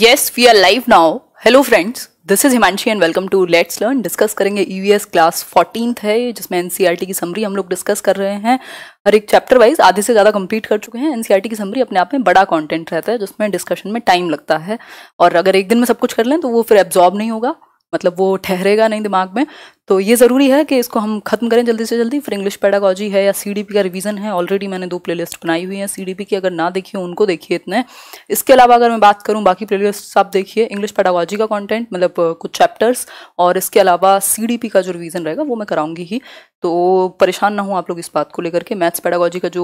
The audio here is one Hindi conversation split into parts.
Yes, we are live now. Hello friends, this is Himanshi and welcome to let's learn discuss करेंगे ईवीएस क्लास फोर्टीन है जिसमें एनसीईआरटी e की समरी हम लोग डिस्कस कर रहे हैं हर एक चैप्टर वाइज आधे से ज़्यादा कंप्लीट कर चुके हैं एनसीईआरटी e की समरी अपने आप में बड़ा कंटेंट रहता है जिसमें डिस्कशन में टाइम लगता है और अगर एक दिन में सब कुछ कर लें तो वो फिर एब्जॉर्ब नहीं होगा मतलब वो ठहरेगा नहीं दिमाग में तो ये ज़रूरी है कि इसको हम खत्म करें जल्दी से जल्दी फिर इंग्लिश पैडागॉजी है या सी का रिवीजन है ऑलरेडी मैंने दो प्लेलिस्ट बनाई हुई है सी की अगर ना देखिए उनको देखिए इतने इसके अलावा अगर मैं बात करूँ बाकी प्लेलिस्ट आप देखिए इंग्लिश पैडागॉजी का कॉन्टेंट मतलब कुछ चैप्टर्स और इसके अलावा सी का जो रिवीजन रहेगा वो मैं कराऊंगी ही तो परेशान ना हूँ आप लोग इस बात को लेकर के मैथ्स पैडागॉजी का जो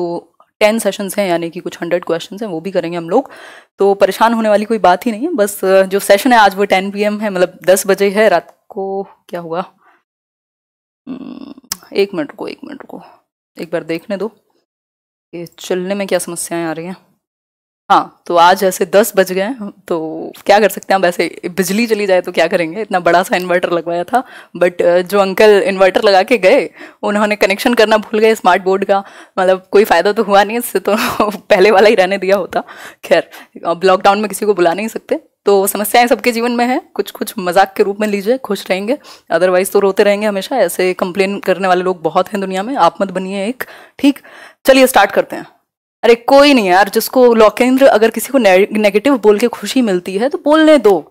टेन सेशंस हैं यानी कि कुछ हंड्रेड क्वेश्चन हैं वो भी करेंगे हम लोग तो परेशान होने वाली कोई बात ही नहीं है बस जो सेशन है आज वो टेन पी है मतलब दस बजे है रात को क्या हुआ हम्म, एक मिनट को एक मिनट को एक बार देखने दो ये चलने में क्या समस्याएं आ रही हैं हाँ तो आज ऐसे दस बज गए तो क्या कर सकते हैं हम ऐसे बिजली चली जाए तो क्या करेंगे इतना बड़ा सा इन्वर्टर लगवाया था बट जो अंकल इन्वर्टर लगा के गए उन्होंने कनेक्शन करना भूल गए स्मार्ट बोर्ड का मतलब कोई फ़ायदा तो हुआ नहीं इससे तो पहले वाला ही रहने दिया होता खैर अब लॉकडाउन में किसी को बुला नहीं सकते तो समस्याएं सबके जीवन में है कुछ कुछ मजाक के रूप में लीजिए खुश रहेंगे अदरवाइज तो रोते रहेंगे हमेशा ऐसे कंप्लेन करने वाले लोग बहुत हैं दुनिया में आप मत बनिए एक ठीक चलिए स्टार्ट करते हैं अरे कोई नहीं यार जिसको लोकेंद्र अगर किसी को ने, नेगेटिव बोल के खुशी मिलती है तो बोलने दो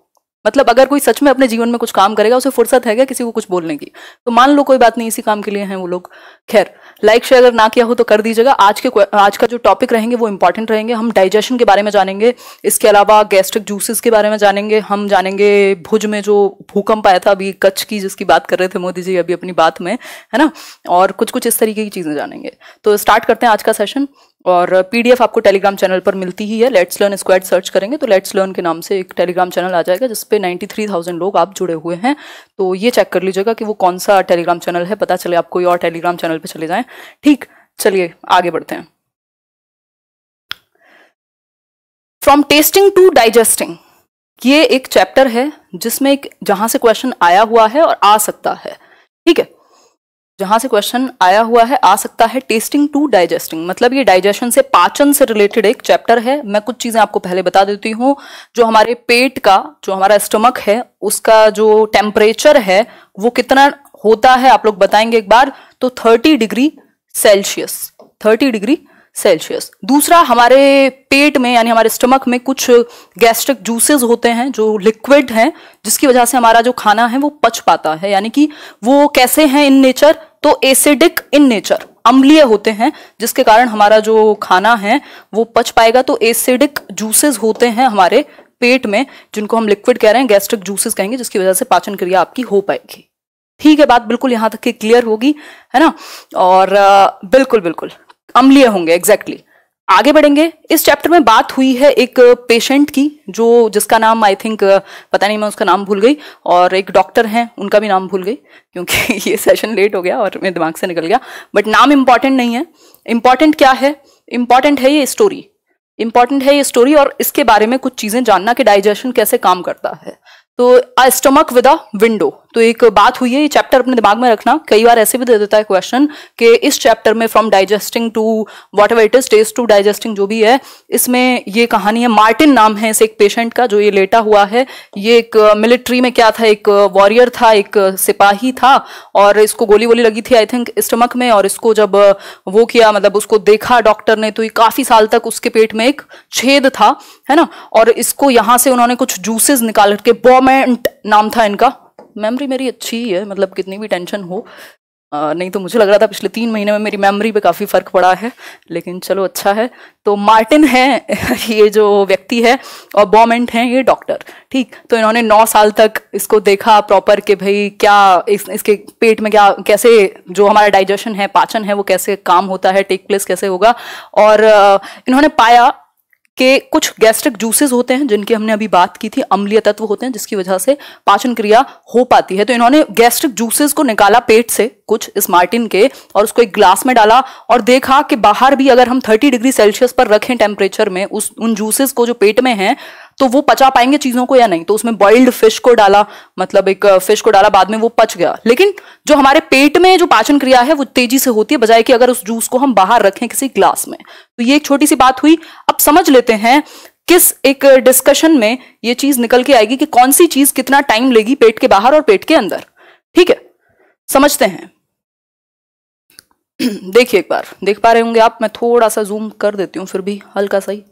मतलब अगर कोई सच में अपने जीवन में कुछ काम करेगा उसे फुर्सत है क्या किसी को कुछ बोलने की तो मान लो कोई बात नहीं इसी काम के लिए हैं वो लोग खैर लाइक शेयर अगर ना किया हो तो कर दीजिएगा आज के आज का जो टॉपिक रहेंगे वो इंपॉर्टेंट रहेंगे हम डाइजेशन के बारे में जानेंगे इसके अलावा गैस्ट्रिक जूसेस के बारे में जानेंगे हम जानेंगे भुज में जो भूकंप आया था अभी कच्छ की जिसकी बात कर रहे थे मोदी जी अभी अपनी बात में है ना और कुछ कुछ इस तरीके की चीज़ें जानेंगे तो स्टार्ट करते हैं आज का सेशन और पीडीएफ आपको टेलीग्राम चैनल पर मिलती ही है लेट्स लर्न स्क्वाड सर्च करेंगे तो लेट्स लर्न के नाम से एक टेलीग्राम चैनल आ जाएगा जिसपे नाइन्टी थ्री थाउजेंड लोग आप जुड़े हुए हैं तो ये चेक कर लीजिएगा कि वो कौन सा टेलीग्राम चैनल है पता चले आप कोई और टेलीग्राम चैनल पर चले जाए ठीक चलिए आगे बढ़ते हैं फ्रॉम टेस्टिंग टू डाइजेस्टिंग ये एक चैप्टर है जिसमें एक जहां से क्वेश्चन आया हुआ है और आ सकता है ठीक है जहां से क्वेश्चन आया हुआ है आ सकता है टेस्टिंग टू डाइजेस्टिंग मतलब ये डाइजेशन से पाचन से रिलेटेड एक चैप्टर है मैं कुछ चीजें आपको पहले बता देती हूँ जो हमारे पेट का जो हमारा स्टमक है उसका जो टेम्परेचर है वो कितना होता है आप लोग बताएंगे एक बार तो thirty degree Celsius thirty degree Celsius दूसरा हमारे पेट में यानी हमारे स्टमक में कुछ गैस्ट्रिक जूसेस होते हैं जो लिक्विड हैं जिसकी वजह से हमारा जो खाना है वो पच पाता है यानी कि वो कैसे हैं इन नेचर तो एसिडिक इन नेचर अम्लीय होते हैं जिसके कारण हमारा जो खाना है वो पच पाएगा तो एसिडिक जूसेस होते हैं हमारे पेट में जिनको हम लिक्विड कह रहे हैं गैस्ट्रिक जूसेस कहेंगे जिसकी वजह से पाचन क्रिया आपकी हो पाएगी ठीक है बात बिल्कुल यहां तक की क्लियर होगी है ना और बिल्कुल बिल्कुल अम्लीय होंगे एग्जैक्टली आगे बढ़ेंगे इस चैप्टर में बात हुई है एक पेशेंट की जो जिसका नाम आई थिंक पता नहीं मैं उसका नाम भूल गई और एक डॉक्टर हैं उनका भी नाम भूल गई क्योंकि ये सेशन लेट हो गया और मेरे दिमाग से निकल गया बट नाम इम्पॉर्टेंट नहीं है इम्पॉर्टेंट क्या है इम्पॉर्टेंट है ये स्टोरी इम्पॉर्टेंट है ये स्टोरी और इसके बारे में कुछ चीज़ें जानना कि डाइजेशन कैसे काम करता है तो अस्टमक स्टमक विद अ विंडो तो एक बात हुई है ये चैप्टर अपने दिमाग में रखना कई बार ऐसे भी दे देता है क्वेश्चन कि इस चैप्टर में from digesting to whatever it is taste to digesting जो भी है इसमें ये कहानी है मार्टिन नाम है इस एक पेशेंट का जो ये लेटा हुआ है ये एक मिलिट्री uh, में क्या था एक वॉरियर uh, था एक uh, सिपाही था और इसको गोली वोली लगी थी आई थिंक स्टमक में और इसको जब वो किया मतलब उसको देखा डॉक्टर ने तो ये काफी साल तक उसके पेट में एक छेद था है ना और इसको यहां से उन्होंने कुछ जूसेस निकाल के बॉमेंट नाम था इनका मेमोरी मेरी अच्छी ही है मतलब कितनी भी टेंशन हो आ, नहीं तो मुझे लग रहा था पिछले तीन महीने में मेरी मेमोरी पे काफ़ी फ़र्क पड़ा है लेकिन चलो अच्छा है तो मार्टिन है ये जो व्यक्ति है और बॉमेंट हैं ये डॉक्टर ठीक तो इन्होंने नौ साल तक इसको देखा प्रॉपर कि भाई क्या इस, इसके पेट में क्या कैसे जो हमारा डाइजेशन है पाचन है वो कैसे काम होता है टेक प्लेस कैसे होगा और इन्होंने पाया कि कुछ गैस्ट्रिक जूसेस होते हैं जिनकी हमने अभी बात की थी अम्लीय तत्व होते हैं जिसकी वजह से पाचन क्रिया हो पाती है तो इन्होंने गैस्ट्रिक जूसेस को निकाला पेट से कुछ इस मार्टिन के और उसको एक ग्लास में डाला और देखा कि बाहर भी अगर हम 30 डिग्री सेल्सियस पर रखें टेम्परेचर में उस उन जूसेस को जो पेट में हैं तो वो पचा पाएंगे चीजों को या नहीं तो उसमें बॉइल्ड फिश को डाला मतलब एक फिश uh, को डाला बाद में वो पच गया लेकिन जो हमारे पेट में जो पाचन क्रिया है वो तेजी से होती है बजाय कि अगर उस जूस को हम बाहर रखें किसी ग्लास में तो ये एक छोटी सी बात हुई अब समझ लेते हैं किस एक डिस्कशन uh, में ये चीज निकल के आएगी कि कौन सी चीज कितना टाइम लेगी पेट के बाहर और पेट के अंदर ठीक है समझते हैं देखिए एक बार देख पा रहे होंगे आप मैं थोड़ा सा जूम कर देती हूँ फिर भी हल्का सा ही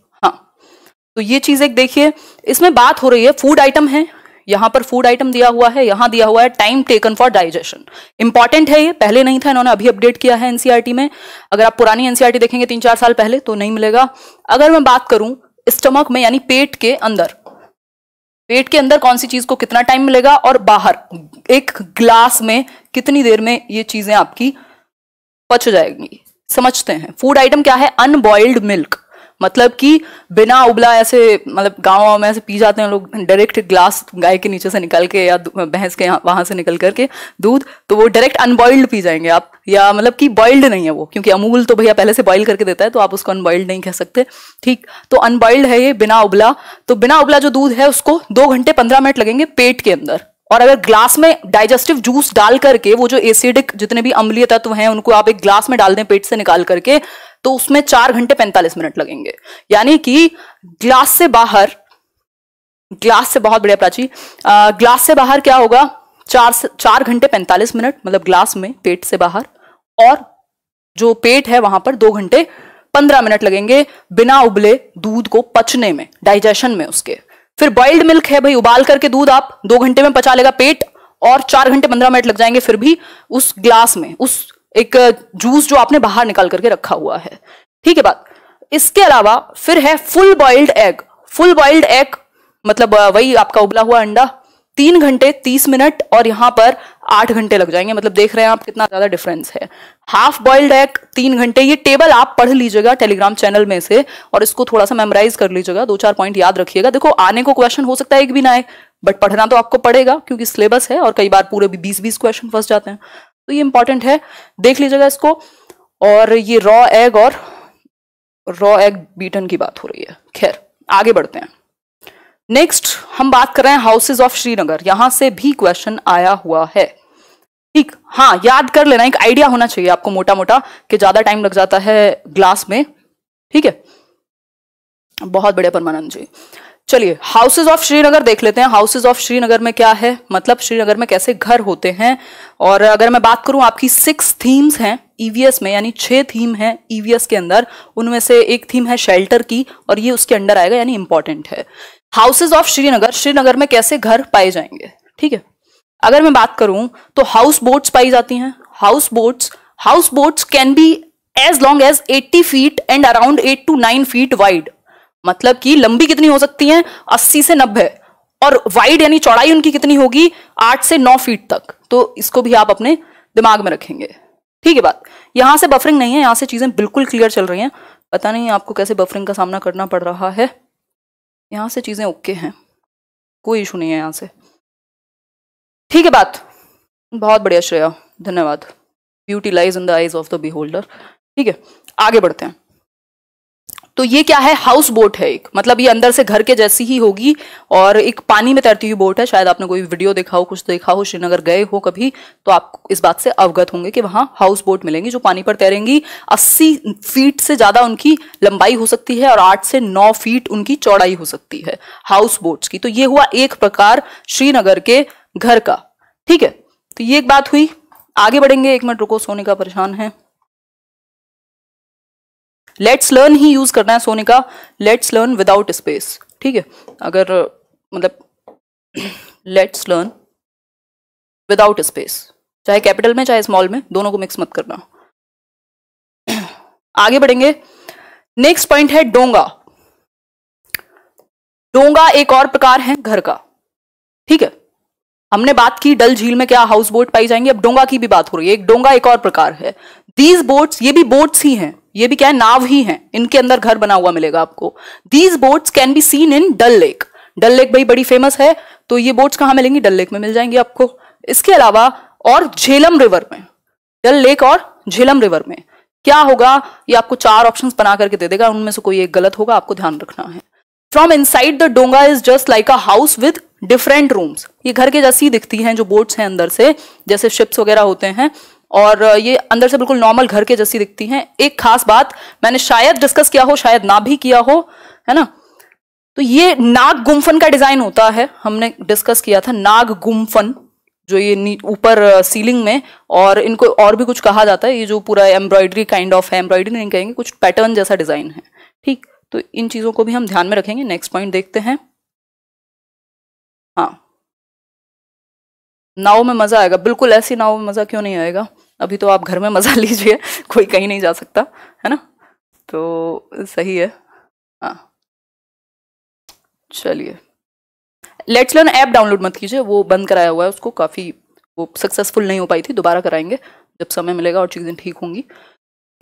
तो ये चीज एक देखिए इसमें बात हो रही है फूड आइटम है यहां पर फूड आइटम दिया हुआ है यहां दिया हुआ है time taken for digestion important है ये पहले नहीं था इन्होंने अभी अपडेट किया है एनसीआरटी e में अगर आप पुरानी एनसीआरटी e देखेंगे तीन चार साल पहले तो नहीं मिलेगा अगर मैं बात करूं स्टमक में यानी पेट के अंदर पेट के अंदर कौन सी चीज को कितना टाइम मिलेगा और बाहर एक ग्लास में कितनी देर में ये चीजें आपकी पच जाएंगी समझते हैं फूड आइटम क्या है अनबॉइल्ड मिल्क मतलब कि बिना उबला ऐसे मतलब गाँव में ऐसे पी जाते हैं लोग डायरेक्ट ग्लास गाय के नीचे से निकल के या भैंस के वहाँ से निकल करके दूध तो वो डायरेक्ट अनबॉइल्ड पी जाएंगे आप या मतलब कि बॉइल्ड नहीं है वो क्योंकि अमूल तो भैया पहले से बॉइल करके देता है तो आप उसको अनबॉइल्ड नहीं कह सकते ठीक तो अनबॉइल्ड है ये बिना उबला तो बिना उबला जो दूध है उसको दो घंटे पंद्रह मिनट लगेंगे पेट के अंदर और अगर ग्लास में डाइजेस्टिव जूस डाल करके वो जो एसिडिक जितने भी अम्लीय तत्व हैं उनको आप एक ग्लास में डाल दें पेट से निकाल करके तो उसमें चार घंटे पैंतालीस मिनट लगेंगे यानी कि ग्लास से बाहर ग्लास से बहुत बढ़िया प्राची आ, ग्लास से बाहर क्या होगा चार से चार घंटे पैंतालीस मिनट मतलब ग्लास में पेट से बाहर और जो पेट है वहां पर दो घंटे पंद्रह मिनट लगेंगे बिना उबले दूध को पचने में डाइजेशन में उसके फिर बॉइल्ड मिल्क है भाई उबाल करके दूध आप दो घंटे में पचा लेगा पेट और चार घंटे पंद्रह मिनट लग जाएंगे फिर भी उस ग्लास में उस एक जूस जो आपने बाहर निकाल करके रखा हुआ है ठीक है बात इसके अलावा फिर है full boiled egg full boiled egg मतलब वही आपका उबला हुआ अंडा तीन घंटे तीस मिनट और यहां पर आठ घंटे लग जाएंगे मतलब देख रहे हैं आप कितना ज्यादा डिफरेंस है हाफ बॉइल्ड एग तीन घंटे ये टेबल आप पढ़ लीजिएगा टेलीग्राम चैनल में से और इसको थोड़ा सा मेमोराइज कर लीजिएगा दो चार पॉइंट याद रखिएगा देखो आने को क्वेश्चन हो सकता है एक भी ना आए बट पढ़ना तो आपको पड़ेगा क्योंकि सिलेबस है और कई बार पूरे बीस बीस क्वेश्चन फंस जाते हैं तो ये इंपॉर्टेंट है देख लीजिएगा इसको और ये रॉ एग और रॉ एग बीटन की बात हो रही है खैर आगे बढ़ते हैं नेक्स्ट हम बात कर रहे हैं हाउसेज ऑफ श्रीनगर यहां से भी क्वेश्चन आया हुआ है ठीक हाँ याद कर लेना एक आइडिया होना चाहिए आपको मोटा मोटा कि ज्यादा टाइम लग जाता है ग्लास में ठीक है बहुत बढ़िया परमानंद जी चलिए हाउसेज ऑफ श्रीनगर देख लेते हैं हाउसेज ऑफ श्रीनगर में क्या है मतलब श्रीनगर में कैसे घर होते हैं और अगर मैं बात करूं आपकी सिक्स थीम्स हैं ईवीएस e में यानी छह थीम है ईवीएस के अंदर उनमें से एक थीम है शेल्टर की और ये उसके अंडर आएगा यानी इंपॉर्टेंट है हाउसेज ऑफ श्रीनगर श्रीनगर में कैसे घर पाए जाएंगे ठीक है अगर मैं बात करूं तो हाउस बोट्स पाई जाती हैं house boats house boats can be as long as 80 feet and around 8 to 9 feet wide मतलब कि लंबी कितनी हो सकती है अस्सी से नब्बे और वाइड यानी चौड़ाई उनकी कितनी होगी आठ से नौ फीट तक तो इसको भी आप अपने दिमाग में रखेंगे ठीक है बात यहां से बफरिंग नहीं है यहां से चीजें बिल्कुल क्लियर चल रही हैं पता नहीं आपको कैसे बफरिंग का सामना करना पड़ रहा है यहाँ से चीज़ें ओके हैं कोई इशू नहीं है यहाँ से ठीक है बात बहुत बढ़िया श्रेया धन्यवाद beauty lies in the eyes of the be ठीक है आगे बढ़ते हैं तो ये क्या है हाउस बोट है एक मतलब ये अंदर से घर के जैसी ही होगी और एक पानी में तैरती हुई बोट है शायद आपने कोई वीडियो देखा हो कुछ देखा हो श्रीनगर गए हो कभी तो आप इस बात से अवगत होंगे कि वहां हाउस बोट मिलेंगी जो पानी पर तैरेंगी अस्सी फीट से ज्यादा उनकी लंबाई हो सकती है और आठ से नौ फीट उनकी चौड़ाई हो सकती है हाउस बोट्स की तो ये हुआ एक प्रकार श्रीनगर के घर का ठीक है तो ये एक बात हुई आगे बढ़ेंगे एक मिनट रुको सोने का परेशान है लेट्स लर्न ही यूज करना है सोने का लेट्स लर्न विदाउट स्पेस ठीक है अगर मतलब लेट्स लर्न विदाउट स्पेस चाहे कैपिटल में चाहे स्मॉल में दोनों को मिक्स मत करना आगे बढ़ेंगे नेक्स्ट पॉइंट है डोंगा डोंगा एक और प्रकार है घर का ठीक है हमने बात की डल झील में क्या हाउस बोट पाई जाएंगी अब डोंगा की भी बात हो रही है एक डोंगा एक और प्रकार है दीज बोट्स ये भी बोट्स ही हैं ये भी क्या है नाव ही है इनके अंदर घर बना हुआ मिलेगा आपको these boats can be seen in Dal lake Dal lake भाई बड़ी फेमस है तो ये बोट्स कहां मिलेंगी डल लेक में मिल जाएंगी आपको इसके अलावा और झेलम रिवर में डल लेक और झेलम रिवर में क्या होगा ये आपको चार ऑप्शन बना करके दे देगा उनमें से कोई एक गलत होगा आपको ध्यान रखना है from inside the donga is just like a house with different rooms ये घर के जैसी दिखती हैं जो बोट्स हैं अंदर से जैसे शिप्स वगैरह होते हैं और ये अंदर से बिल्कुल नॉर्मल घर के जैसी दिखती हैं एक खास बात मैंने शायद डिस्कस किया हो शायद ना भी किया हो है ना तो ये नाग गुम्फन का डिजाइन होता है हमने डिस्कस किया था नाग गुम्फन जो ये ऊपर सीलिंग में और इनको और भी कुछ कहा जाता है ये जो पूरा एम्ब्रॉयडरी काइंड ऑफ है एम्ब्रॉयडरी नहीं कहेंगे कुछ पैटर्न जैसा डिजाइन है ठीक तो इन चीजों को भी हम ध्यान में रखेंगे नेक्स्ट पॉइंट देखते हैं हाँ नाव में मजा आएगा बिल्कुल ऐसी नाव में मजा क्यों नहीं आएगा अभी तो आप घर में मज़ा लीजिए कोई कहीं नहीं जा सकता है ना तो सही है हाँ चलिए लेट्स लर्न ऐप डाउनलोड मत कीजिए वो बंद कराया हुआ है उसको काफ़ी वो सक्सेसफुल नहीं हो पाई थी दोबारा कराएंगे जब समय मिलेगा और चीज़ें ठीक होंगी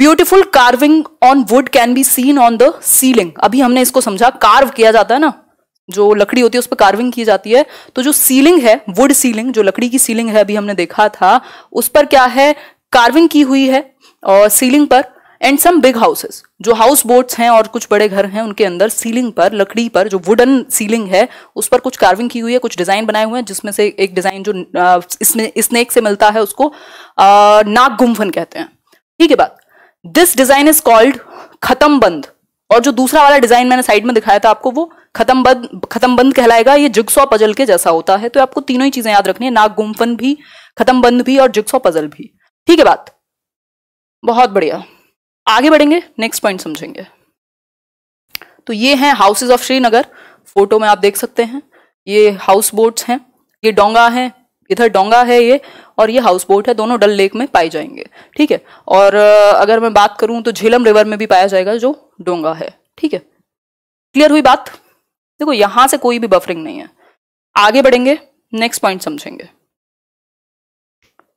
beautiful carving on wood can be seen on the ceiling अभी हमने इसको समझा कार्व किया जाता है ना जो लकड़ी होती है उस पर कार्विंग की जाती है तो जो सीलिंग है वुड सीलिंग जो लकड़ी की सीलिंग है अभी हमने देखा था उस पर क्या है कार्विंग की हुई है और सीलिंग पर एंड सम बिग हाउसेस जो हाउस बोट्स हैं और कुछ बड़े घर हैं उनके अंदर सीलिंग पर लकड़ी पर जो वुडन सीलिंग है उस पर कुछ कार्विंग की हुई है कुछ डिजाइन बनाए हुए हैं जिसमें से एक डिजाइन जो स्नेक से मिलता है उसको नाग गुम्फन कहते हैं ठीक है बात दिस डिजाइन इज कॉल्ड खत्म बंद और जो दूसरा वाला डिजाइन मैंने साइड में दिखाया था आपको वो खत्म बंद खत्म बंद कहलाएगा ये जिक्सॉ पजल के जैसा होता है तो आपको तीनों ही चीजें याद रखनी है नाग गुम्फन भी खत्म बंद भी और जिक्सॉ पजल भी ठीक है बात बहुत बढ़िया आगे बढ़ेंगे नेक्स्ट पॉइंट समझेंगे तो ये हैं हाउसेज ऑफ श्रीनगर फोटो में आप देख सकते हैं ये हाउस बोट्स हैं ये डोंगा है इधर डोंगा है ये और ये हाउस बोट है दोनों डल लेक में पाए जाएंगे ठीक है और अगर मैं बात करूं तो झेलम रिवर में भी पाया जाएगा जो डोंगा है ठीक है क्लियर हुई बात देखो यहां से कोई भी बफरिंग नहीं है आगे बढ़ेंगे नेक्स्ट पॉइंट समझेंगे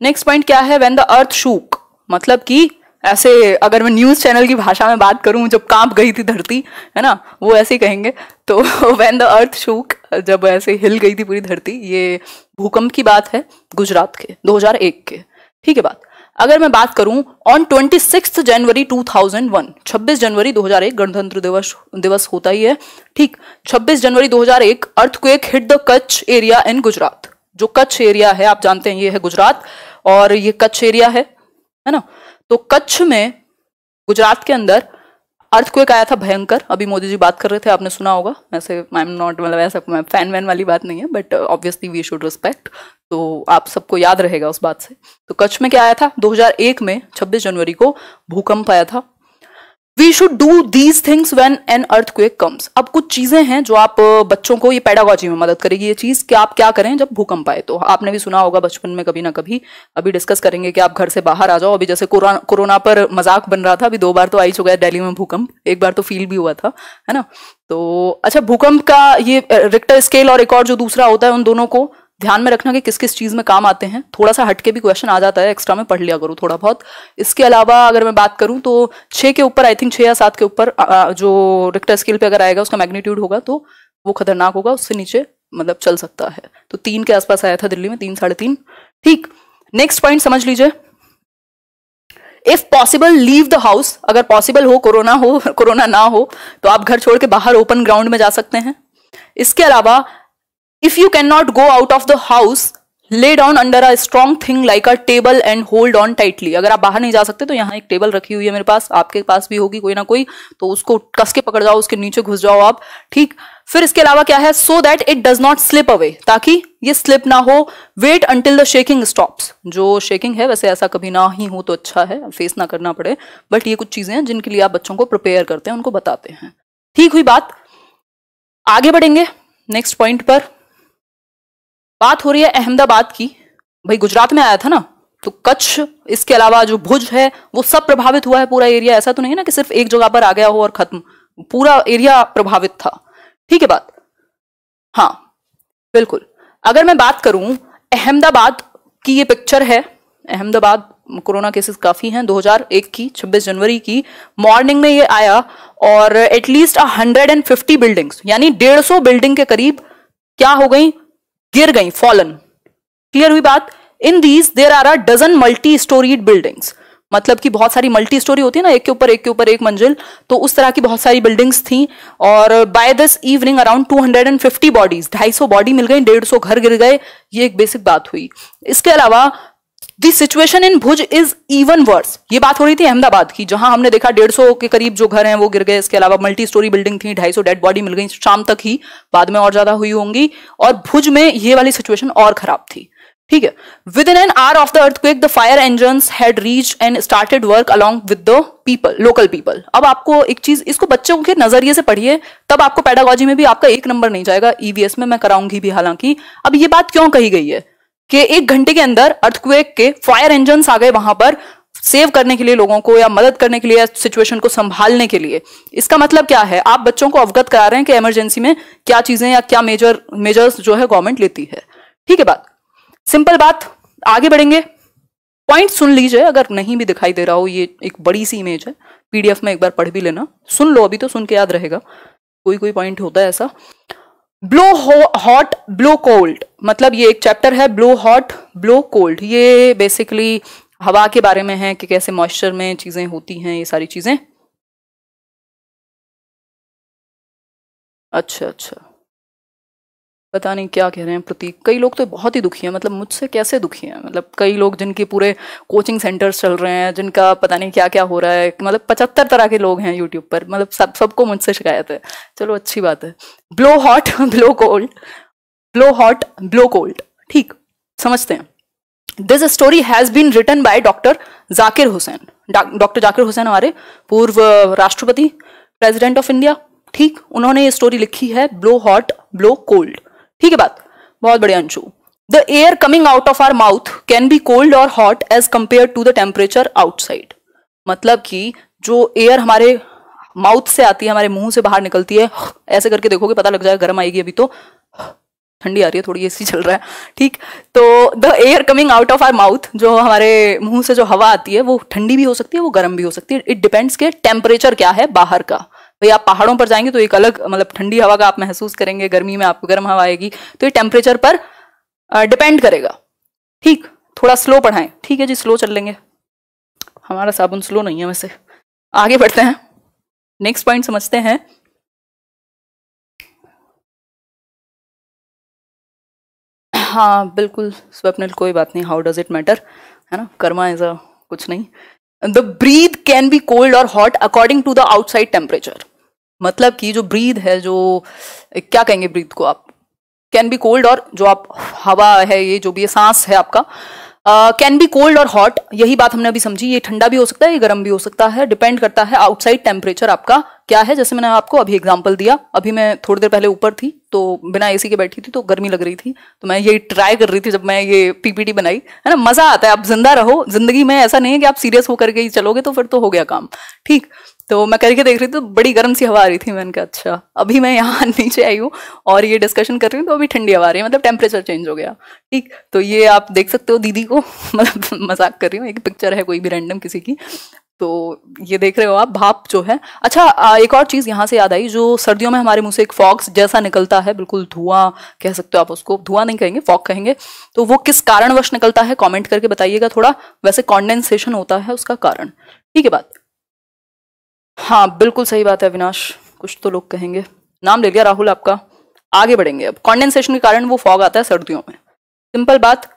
नेक्स्ट पॉइंट क्या है वेन द अर्थ शूक मतलब कि ऐसे अगर मैं न्यूज चैनल की भाषा में बात करूं जब कांप गई थी धरती है ना वो ऐसे ही कहेंगे तो वेन द अर्थ शूक जब ऐसे हिल गई थी पूरी धरती ये भूकंप की बात है गुजरात के 2001 के ठीक है बात अगर मैं बात करूं ऑन ट्वेंटी सिक्स जनवरी 2001 26 जनवरी 2001 गणतंत्र दिवस दिवस होता ही है ठीक 26 जनवरी 2001 earthquake hit the Kutch area in Gujarat जो कच्छ एरिया है आप जानते हैं ये है गुजरात और ये कच्छ एरिया है है ना तो कच्छ में गुजरात के अंदर अर्थक्वेक आया था भयंकर अभी मोदी जी बात कर रहे थे आपने सुना होगा वैसे आई एम नॉट मतलब ऐसा मैं फैन वैन वाली बात नहीं है but obviously we should respect तो आप सबको याद रहेगा उस बात से तो कच्छ में क्या आया था 2001 में 26 जनवरी को भूकंप आया था we should do these things when an earthquake comes अब कुछ चीजें हैं जो आप बच्चों को ये पैडागॉजी में मदद करेगी ये चीज कि आप क्या करें जब भूकंप आए तो आपने भी सुना होगा बचपन में कभी ना कभी अभी डिस्कस करेंगे कि आप घर से बाहर आ जाओ अभी जैसे कोरोना पर मजाक बन रहा था अभी दो बार तो आई चुका है दिल्ली में भूकंप एक बार तो फील भी हुआ था है ना तो अच्छा भूकंप का ये रिक्टर स्केल और रिकॉर्ड जो दूसरा होता है उन दोनों को ध्यान में रखना कि किस किस चीज़ में काम आते हैं थोड़ा सा हटके भी क्वेश्चन आ जाता है एक्स्ट्रा में पढ़ लिया करूँ थोड़ा बहुत इसके अलावा अगर मैं बात करूँ तो छः के ऊपर आई थिंक छः या सात के ऊपर जो रिक्टर स्केल पे अगर आएगा उसका मैग्नीट्यूड होगा तो वो खतरनाक होगा उससे नीचे मतलब चल सकता है तो तीन के आसपास आया था दिल्ली में तीन साढ़े तीन ठीक नेक्स्ट पॉइंट समझ लीजिए if possible leave the house अगर पॉसिबल हो कोरोना हो कोरोना ना हो तो आप घर छोड़ के बाहर ओपन ग्राउंड में जा सकते हैं इसके अलावा If you cannot go out of the house, lay down under a strong thing like a table and hold on tightly अगर आप बाहर नहीं जा सकते तो यहाँ एक टेबल रखी हुई है मेरे पास आपके पास भी होगी कोई ना कोई तो उसको कस के पकड़ जाओ उसके नीचे घुस जाओ आप ठीक फिर इसके अलावा क्या है so that it does not slip away ताकि ये स्लिप ना हो wait until the shaking stops जो शेकिंग है वैसे ऐसा कभी ना ही हो तो अच्छा है फेस ना करना पड़े बट ये कुछ चीजें हैं जिनके लिए आप बच्चों को प्रिपेयर करते हैं उनको बताते हैं ठीक हुई बात आगे बढ़ेंगे नेक्स्ट पॉइंट पर बात हो रही है अहमदाबाद की भाई गुजरात में आया था ना तो कच्छ इसके अलावा जो भुज है वो सब प्रभावित हुआ है पूरा एरिया ऐसा तो नहीं ना कि सिर्फ एक जगह पर आ गया हो और खत्म पूरा एरिया प्रभावित था ठीक है बात हाँ बिल्कुल अगर मैं बात करूं अहमदाबाद की ये पिक्चर है अहमदाबाद कोरोना केसेस काफ़ी हैं 2001 की 26 जनवरी की मॉर्निंग में ये आया और at least hundred and fifty buildings यानी 150 बिल्डिंग के करीब क्या हो गई गिर गई फॉलन क्लियर हुई बात in these there are are dozen multi storeyed buildings मतलब कि बहुत सारी मल्टी स्टोरी होती है ना एक के ऊपर एक के ऊपर एक मंजिल तो उस तरह की बहुत सारी बिल्डिंग्स थी और by this evening around 250 bodies ढाई सौ बॉडी मिल गई डेढ़ सौ घर गिर गए ये एक बेसिक बात हुई इसके अलावा the situation in Bhuj is even worse ये बात हो रही थी अहमदाबाद की जहां हमने देखा डेढ़ सौ के करीब जो घर हैं वो गिर गए इसके अलावा मल्टी स्टोरी बिल्डिंग थी ढाई सौ डेड बॉडी मिल गई शाम तक ही बाद में और ज्यादा हुई होंगी और भुज में ये वाली सिचुएशन और खराब थी ठीक है within an hour of the earthquake the fire engine had reach and started work along with the people local people अब आपको एक चीज इसको बच्चों के नजरिए से पढ़िए तब आपको पैडागोजी में भी आपका एक नंबर नहीं जाएगा ईवीएस e में मैं कराऊंगी भी हालांकि अब ये बात क्यों कही गई है कि एक घंटे के अंदर अर्थक्वेक के फायर इंजन आ गए वहां पर सेव करने के लिए लोगों को या मदद करने के लिए सिचुएशन को संभालने के लिए इसका मतलब क्या है आप बच्चों को अवगत करा रहे हैं कि इमरजेंसी में क्या चीजें या क्या मेजर मेजर्स जो है गवर्नमेंट लेती है ठीक है बात सिंपल बात आगे बढ़ेंगे पॉइंट सुन लीजिए अगर नहीं भी दिखाई दे रहा हो ये एक बड़ी सी इमेज है पीडीएफ में एक बार पढ़ भी लेना सुन लो अभी तो सुन के याद रहेगा कोई कोई पॉइंट होता है ऐसा ब्लो हॉट ब्लो कोल्ड मतलब ये एक चैप्टर है ब्लो हॉट ब्लो कोल्ड ये बेसिकली हवा के बारे में है कि कैसे मॉइस्चर में चीजें होती हैं ये सारी चीजें अच्छा अच्छा पता नहीं क्या कह रहे हैं प्रतीक कई लोग तो बहुत ही दुखी हैं मतलब मुझसे कैसे दुखी हैं मतलब कई लोग जिनके पूरे कोचिंग सेंटर्स चल रहे हैं जिनका पता नहीं क्या क्या हो रहा है मतलब पचहत्तर तरह के लोग हैं यूट्यूब पर मतलब सब सबको मुझसे शिकायत है चलो अच्छी बात है blow hot blow cold blow hot blow cold ठीक समझते हैं this story has been written by doctor Zakir Hussain doctor Zakir Hussain हमारे पूर्व राष्ट्रपति प्रेसिडेंट ऑफ इंडिया ठीक उन्होंने ये स्टोरी लिखी है ब्लो हॉट ब्लो कोल्ड ठीक है बात बहुत बढ़िया Anshu the air coming out of our mouth can be cold और hot as compare to the temperature outside मतलब कि जो एयर हमारे माउथ से आती है हमारे मुंह से बाहर निकलती है ऐसे करके देखोगे पता लग जाएगा गर्म आएगी अभी तो ठंडी आ रही है थोड़ी एसी चल रहा है ठीक तो the air coming out of our mouth जो हमारे मुंह से जो हवा आती है वो ठंडी भी हो सकती है वो गर्म भी हो सकती है इट डिपेंड्स के टेम्परेचर क्या है बाहर का भाई आप पहाड़ों पर जाएंगे तो एक अलग मतलब ठंडी हवा का आप महसूस करेंगे गर्मी में आपको गर्म हवा आएगी तो ये टेम्परेचर पर डिपेंड करेगा ठीक थोड़ा स्लो पढ़ाएं ठीक है जी स्लो चल लेंगे हमारा साबुन स्लो नहीं है वैसे आगे बढ़ते हैं नेक्स्ट पॉइंट समझते हैं हाँ बिल्कुल स्वप्निल कोई बात नहीं हाउ डज इट मैटर है ना कर्मा ऐसा कुछ नहीं the breath can be cold और hot according to the outside temperature मतलब कि जो ब्रीद है जो क्या कहेंगे ब्रीद को आप कैन बी कोल्ड और जो आप हवा है ये जो भी है सांस है आपका कैन बी कोल्ड और हॉट यही बात हमने अभी समझी ये ठंडा भी हो सकता है ये गर्म भी हो सकता है डिपेंड करता है आउटसाइड टेम्परेचर आपका क्या है जैसे मैंने आपको अभी एग्जाम्पल दिया अभी मैं थोड़ी देर पहले ऊपर थी तो बिना एसी के बैठी थी तो गर्मी लग रही थी तो मैं यही ट्राई कर रही थी जब मैं ये पीपीटी बनाई है ना मजा आता है आप जिंदा रहो जिंदगी में ऐसा नहीं है कि आप सीरियस होकर के ही चलोगे तो फिर तो हो गया काम ठीक तो मैं करके देख रही थी तो बड़ी गर्म सी हवा आ रही थी मैंने कहा अच्छा अभी मैं यहाँ नीचे आई हूँ और ये डिस्कशन कर रही हूँ तो अभी ठंडी हवा आ रही है मतलब टेम्परेचर चेंज हो गया ठीक तो ये आप देख सकते हो दीदी को मतलब मजाक कर रही हूँ एक पिक्चर है कोई भी रैंडम किसी की तो ये देख रहे हो आप भाप जो है अच्छा एक और चीज़ यहाँ से याद आई जो सर्दियों में हमारे मुंह से एक फॉक्स जैसा निकलता है बिल्कुल धुआं कह सकते हो आप उसको धुआं नहीं कहेंगे फॉक कहेंगे तो वो किस कारणवश निकलता है कमेंट करके बताइएगा थोड़ा वैसे कॉन्डेंसेशन होता है उसका कारण ठीक है बात हाँ बिल्कुल सही बात है अविनाश कुछ तो लोग कहेंगे नाम ले लिया राहुल आपका आगे बढ़ेंगे अब कॉन्डेंसेशन के कारण वो फॉग आता है सर्दियों में सिंपल बात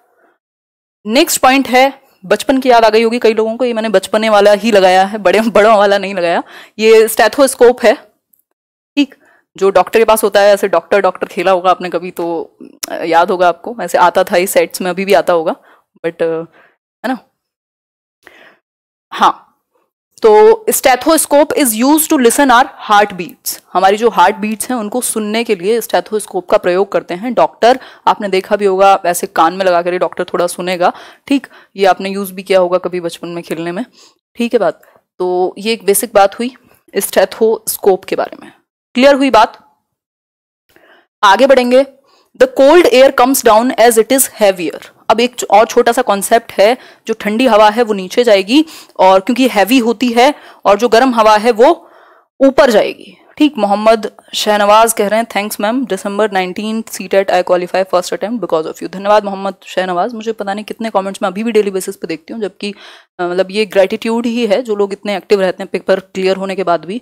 नेक्स्ट पॉइंट है बचपन की याद आ गई होगी कई लोगों को ये मैंने बचपने वाला ही लगाया है बड़े बड़ों वाला नहीं लगाया ये स्टैथोस्कोप है ठीक जो डॉक्टर के पास होता है ऐसे डॉक्टर डॉक्टर खेला होगा आपने कभी तो याद होगा आपको ऐसे आता था इस सेट्स में अभी भी आता होगा बट है ना हाँ तो stethoscope is use to listen our heart beats हमारी जो हार्ट बीट्स हैं उनको सुनने के लिए स्टेथोस्कोप का प्रयोग करते हैं डॉक्टर आपने देखा भी होगा वैसे कान में लगा कर डॉक्टर थोड़ा सुनेगा ठीक ये आपने यूज भी किया होगा कभी बचपन में खेलने में ठीक है बात तो ये एक बेसिक बात हुई स्टेथोस्कोप के बारे में क्लियर हुई बात आगे बढ़ेंगे the cold air comes down as it is heavier अब एक और छोटा सा कॉन्सेप्ट है जो ठंडी हवा है वो नीचे जाएगी और क्योंकि हैवी होती है और जो गर्म हवा है वो ऊपर जाएगी ठीक मोहम्मद शहनवाज कह रहे हैं thanks ma'am December nineteen CTET I qualify first attempt because of you धन्यवाद मोहम्मद शहनवाज मुझे पता नहीं कितने कमेंट्स में अभी भी डेली बेसिस पे देखती हूँ जबकि मतलब ये ग्रेटिट्यूड ही है जो लोग इतने एक्टिव रहते हैं पेपर क्लियर होने के बाद भी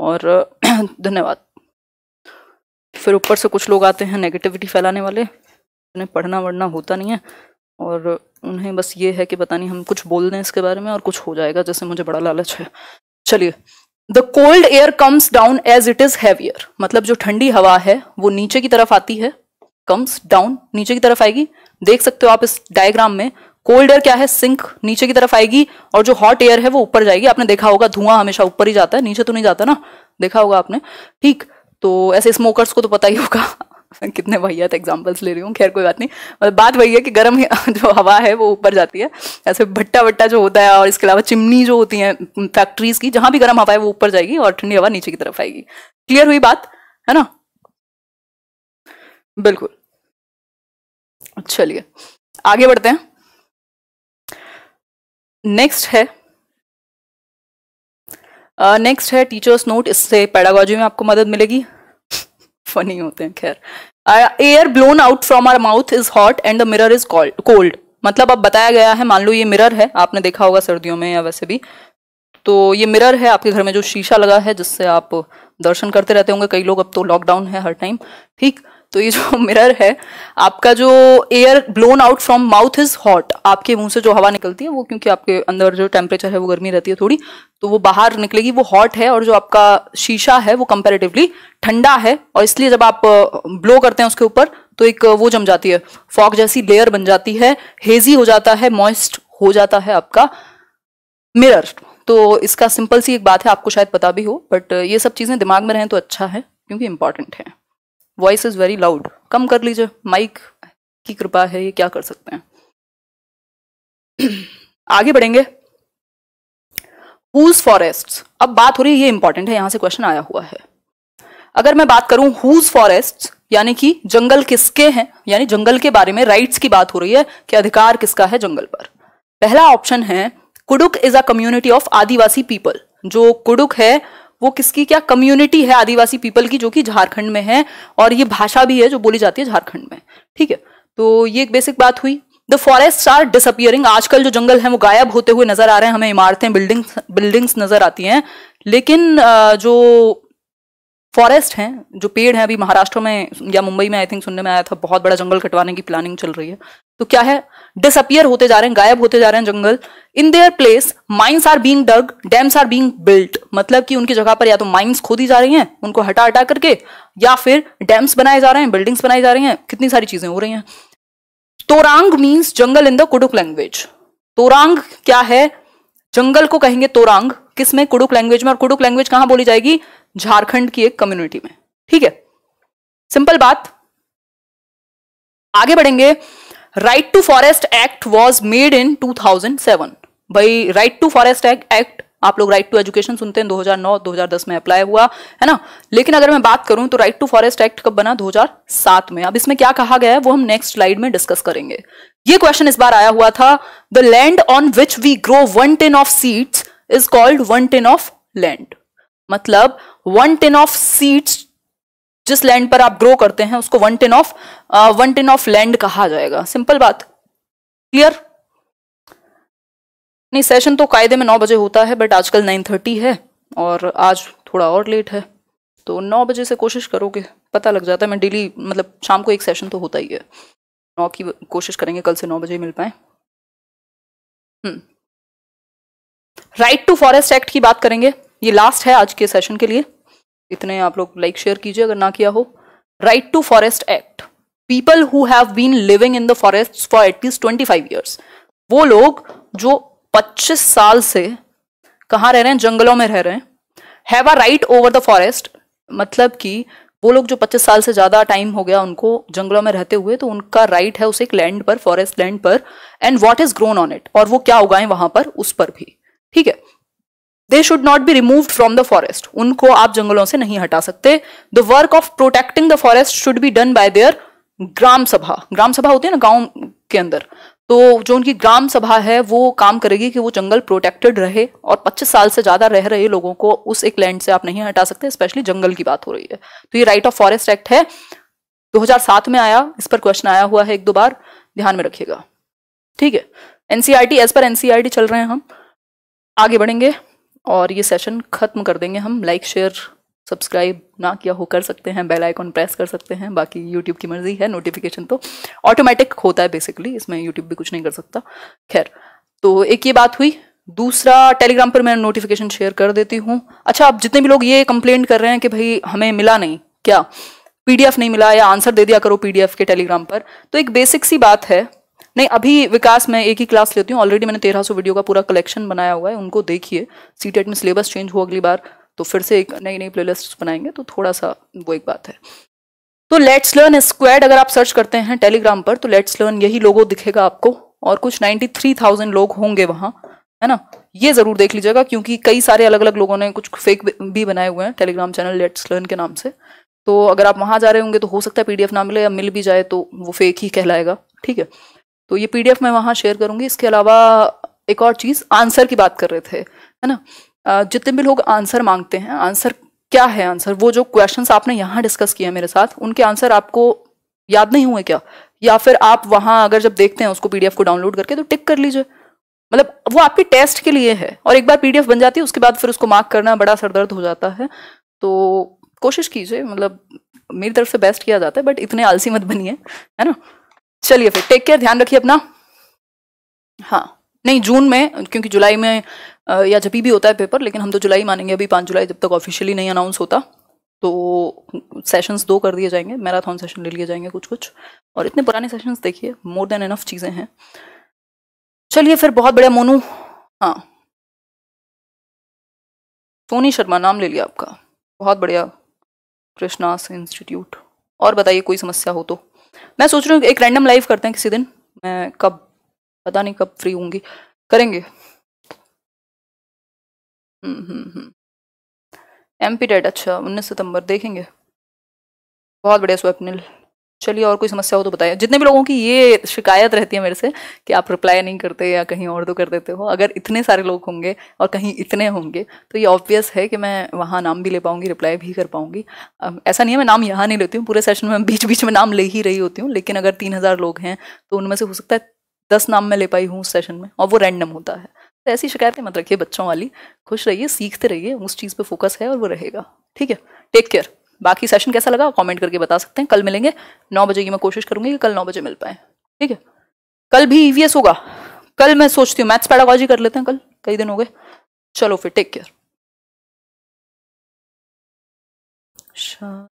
और धन्यवाद फिर ऊपर से कुछ लोग आते हैं नेगेटिविटी फैलाने वाले उन्हें पढ़ना वढ़ना होता नहीं है और उन्हें बस ये है कि पता नहीं हम कुछ बोल दें इसके बारे में और कुछ हो जाएगा जैसे मुझे बड़ा लालच है चलिए the cold air comes down as it is heavier मतलब जो ठंडी हवा है वो नीचे की तरफ आती है कम्स डाउन नीचे की तरफ आएगी देख सकते हो आप इस डायग्राम में कोल्ड एयर क्या है सिंक नीचे की तरफ आएगी और जो हॉट एयर है वो ऊपर जाएगी आपने देखा होगा धुआं हमेशा ऊपर ही जाता है नीचे तो नहीं जाता ना देखा होगा आपने ठीक तो ऐसे स्मोकर्स को तो पता ही होगा कितने वाहियात एग्जाम्पल्स ले रही हूँ खैर कोई बात नहीं मतलब बात वही है कि गर्म जो हवा है वो ऊपर जाती है ऐसे भट्टा वट्टा जो होता है और इसके अलावा चिमनी जो होती है फैक्ट्रीज की जहां भी गर्म हवा है वो ऊपर जाएगी और ठंडी हवा नीचे की तरफ आएगी क्लियर हुई बात है ना बिल्कुल चलिए आगे बढ़ते हैं नेक्स्ट है नेक्स्ट uh, है टीचर्स नोट इससे पैडागॉजी में आपको मदद मिलेगी फनी होते हैं खैर air blown out from our mouth is hot and the mirror is cold मतलब अब बताया गया है मान लो ये मिरर है आपने देखा होगा सर्दियों में या वैसे भी तो ये मिरर है आपके घर में जो शीशा लगा है जिससे आप दर्शन करते रहते होंगे कई लोग अब तो लॉकडाउन है हर टाइम ठीक तो ये जो मिरर है आपका जो air blown out from mouth is hot आपके मुंह से जो हवा निकलती है वो क्योंकि आपके अंदर जो टेम्परेचर है वो गर्मी रहती है थोड़ी तो वो बाहर निकलेगी वो हॉट है और जो आपका शीशा है वो कंपेरेटिवली ठंडा है और इसलिए जब आप ब्लो करते हैं उसके ऊपर तो एक वो जम जाती है फॉग जैसी लेयर बन जाती है हेजी हो जाता है मॉइस्ट हो जाता है आपका मिरर तो इसका सिंपल सी एक बात है आपको शायद पता भी हो बट ये सब चीज़ें दिमाग में रहें तो अच्छा है क्योंकि इंपॉर्टेंट है वॉइस इज़ वेरी लाउड कम कर लीजिए माइक की कृपा है ये क्या कर सकते हैं आगे बढ़ेंगे हुज फॉरेस्ट अब बात हो रही है ये इंपॉर्टेंट है यहां से क्वेश्चन आया हुआ है अगर मैं बात करूं हुज फॉरेस्ट यानी कि जंगल किसके हैं यानी जंगल के बारे में राइट्स की बात हो रही है कि अधिकार किसका है जंगल पर पहला ऑप्शन है Kurukh is a community of Adivasi people जो कुडुक है वो किसकी क्या कम्युनिटी है आदिवासी पीपल की जो कि झारखंड में है और ये भाषा भी है जो बोली जाती है झारखंड में ठीक है तो ये एक बेसिक बात हुई द फॉरेस्ट आर डिसअपियरिंग आजकल जो जंगल है वो गायब होते हुए नजर आ रहे हैं हमें इमारतें बिल्डिंग्स बिल्डिंग्स नजर आती हैं लेकिन जो फॉरेस्ट हैं जो पेड़ हैं अभी महाराष्ट्र में या मुंबई में आई थिंक सुनने में आया था बहुत बड़ा जंगल कटवाने की प्लानिंग चल रही है तो क्या है डिसअपियर होते जा रहे हैं गायब होते जा रहे हैं जंगल in their place mines are being dug dams are being built मतलब कि उनकी जगह पर या तो माइन्स खोदी जा रही हैं उनको हटा हटा करके या फिर डैम्स बनाए जा रहे हैं बिल्डिंग्स बनाई जा रही हैं कितनी सारी चीजें हो रही हैं torang means jungle in the Kurukh language तोरांग क्या है जंगल को कहेंगे तोरांग किसमें कुडुक लैंग्वेज में और कुडुक लैंग्वेज कहां बोली जाएगी झारखंड की एक कम्युनिटी में ठीक है सिंपल बात आगे बढ़ेंगे right to forest act was made in 2007 भाई राइट टू फॉरेस्ट एक्ट आप लोग राइट टू एजुकेशन सुनते हैं 2009 2010 में अप्लाई हुआ है ना लेकिन अगर मैं बात करूं तो राइट टू फॉरेस्ट एक्ट कब बना 2007 में अब इसमें क्या कहा गया है वो हम नेक्स्ट स्लाइड में डिस्कस करेंगे ये क्वेश्चन इस बार आया हुआ था the land on which we grow one ten of seeds is called one tin of land मतलब वन टिन ऑफ सीड्स जिस लैंड पर आप ग्रो करते हैं उसको one tin of one tin of land कहा जाएगा सिंपल बात क्लियर नहीं सेशन तो कायदे में नौ बजे होता है बट आजकल नाइन थर्टी है और आज थोड़ा और लेट है तो नौ बजे से कोशिश करोगे पता लग जाता है मैं डेली मतलब शाम को एक सेशन तो होता ही है नौ की कोशिश करेंगे कल से नौ बजे मिल पाए राइट टू फॉरेस्ट एक्ट की बात करेंगे ये लास्ट है आज के सेशन के लिए इतने आप लोग लाइक शेयर कीजिए अगर ना किया हो right to forest act people who have been living in the forest for at least twenty five years वो लोग जो पच्चीस साल से कहाँ रह रहे हैं जंगलों में रह रहे हैं have a right over the forest मतलब कि वो लोग जो 25 साल से ज़्यादा टाइम हो गया उनको जंगलों में रहते हुए तो उनका राइट है उस एक लैंड पर फॉरेस्ट लैंड पर and what is grown on it और वो क्या उगाएं वहां पर उस पर भी ठीक है they should not be remove from the forest उनको आप जंगलों से नहीं हटा सकते the work of protecting the forest should be done by their gram sabha gram सभा होती है ना गांव के अंदर तो जो उनकी ग्राम सभा है वो काम करेगी कि वो जंगल प्रोटेक्टेड रहे और 25 साल से ज़्यादा रह रहे लोगों को उस एक लैंड से आप नहीं हटा सकते स्पेशली जंगल की बात हो रही है तो ये राइट ऑफ फॉरेस्ट एक्ट है 2007 में आया इस पर क्वेश्चन आया हुआ है एक दो बार ध्यान में रखिएगा ठीक है एनसीआरटी एज पर एनसीआरटी चल रहे हैं हम आगे बढ़ेंगे और ये सेशन ख़त्म कर देंगे हम लाइक शेयर सब्सक्राइब ना किया हो कर सकते हैं बेल आइकॉन प्रेस कर सकते हैं बाकी यूट्यूब की मर्ज़ी है नोटिफिकेशन तो ऑटोमेटिक होता है बेसिकली इसमें यूट्यूब भी कुछ नहीं कर सकता खैर तो एक ये बात हुई दूसरा टेलीग्राम पर मैं नोटिफिकेशन शेयर कर देती हूँ अच्छा आप जितने भी लोग ये कंप्लेंट कर रहे हैं कि भाई हमें मिला नहीं क्या पीडीएफ नहीं मिला या आंसर दे दिया करो पीडीएफ के टेलीग्राम पर तो एक बेसिक सी बात है नहीं अभी विकास मैं एक ही क्लास लेती हूँ ऑलरेडी मैंने तेरह सौ वीडियो का पूरा कलेक्शन बनाया हुआ है उनको देखिए सी टेट में सिलेबस चेंज हो अगली बार तो फिर से एक नई नई प्लेलिस्ट बनाएंगे तो थोड़ा सा वो एक बात है तो लेट्स लर्न स्क्वाड अगर आप सर्च करते हैं टेलीग्राम पर तो लेट्स लर्न यही लोगो दिखेगा आपको और कुछ नाइन्टी थ्री थाउजेंड लोग होंगे वहाँ है ना ये ज़रूर देख लीजिएगा क्योंकि कई सारे अलग अलग लोगों ने कुछ फेक भी बनाए हुए हैं टेलीग्राम चैनल लेट्स लर्न के नाम से तो अगर आप वहाँ जा रहे होंगे तो हो सकता है पीडीएफ ना मिले या मिल भी जाए तो वो फेक ही कहलाएगा ठीक है तो ये पीडीएफ मैं वहाँ शेयर करूँगी इसके अलावा एक और चीज़ आंसर की बात कर रहे थे है ना जितने भी लोग आंसर मांगते हैं आंसर क्या है आंसर वो जो क्वेश्चन आपने यहाँ डिस्कस किया मेरे साथ उनके आंसर आपको याद नहीं हुए क्या या फिर आप वहाँ अगर जब देखते हैं उसको पीडीएफ को डाउनलोड करके तो टिक कर लीजिए मतलब वो आपके टेस्ट के लिए है और एक बार पीडीएफ बन जाती है उसके बाद फिर उसको मार्क करना बड़ा सरदर्द हो जाता है तो कोशिश कीजिए मतलब मेरी तरफ से बेस्ट किया जाता है बट इतने आलसी मत बनिए है ना चलिए फिर टेक केयर ध्यान रखिए अपना हाँ नहीं जून में क्योंकि जुलाई में या जब भी होता है पेपर लेकिन हम तो जुलाई मानेंगे अभी पाँच जुलाई जब तक ऑफिशियली नहीं अनाउंस होता तो सेशंस दो कर दिए जाएंगे मैराथन सेशन ले लिए जाएंगे कुछ कुछ और इतने पुराने सेशंस देखिए मोर देन इनफ चीज़ें हैं चलिए फिर बहुत बढ़िया मोनू हाँ सोनी शर्मा नाम ले लिया आपका बहुत बढ़िया कृष्णास इंस्टीट्यूट और बताइए कोई समस्या हो तो मैं सोच रही हूँ एक रैंडम लाइव करते हैं किसी दिन मैं कब पता नहीं कब फ्री होंगी करेंगे एम पी डेट अच्छा उन्नीस सितंबर देखेंगे बहुत बढ़िया स्वप्निल चलिए और कोई समस्या हो तो बताइए जितने भी लोगों की ये शिकायत रहती है मेरे से कि आप रिप्लाई नहीं करते या कहीं और तो कर देते हो अगर इतने सारे लोग होंगे और कहीं इतने होंगे तो ये ऑब्वियस है कि मैं वहाँ नाम भी ले पाऊँगी रिप्लाई भी कर पाऊँगी ऐसा नहीं है मैं नाम यहाँ नहीं लेती हूँ पूरे सेशन में बीच बीच में नाम ले ही रही होती हूँ लेकिन अगर तीन हज़ार लोग हैं तो उनमें से हो सकता है दस नाम मैं ले पाई हूँ उस सेशन में और वो रैंडम होता है तो ऐसी शिकायतें मत रखिए बच्चों वाली खुश रहिए सीखते रहिए उस चीज़ पर फोकस है और वो रहेगा ठीक है टेक केयर बाकी सेशन कैसा लगा कमेंट करके बता सकते हैं कल मिलेंगे नौ बजे की मैं कोशिश करूंगी कि कल नौ बजे मिल पाए ठीक है कल भी ईवीएस होगा कल मैं सोचती हूँ मैथ्स पैडागॉजी कर लेते हैं कल कई दिन हो गए चलो फिर टेक केयर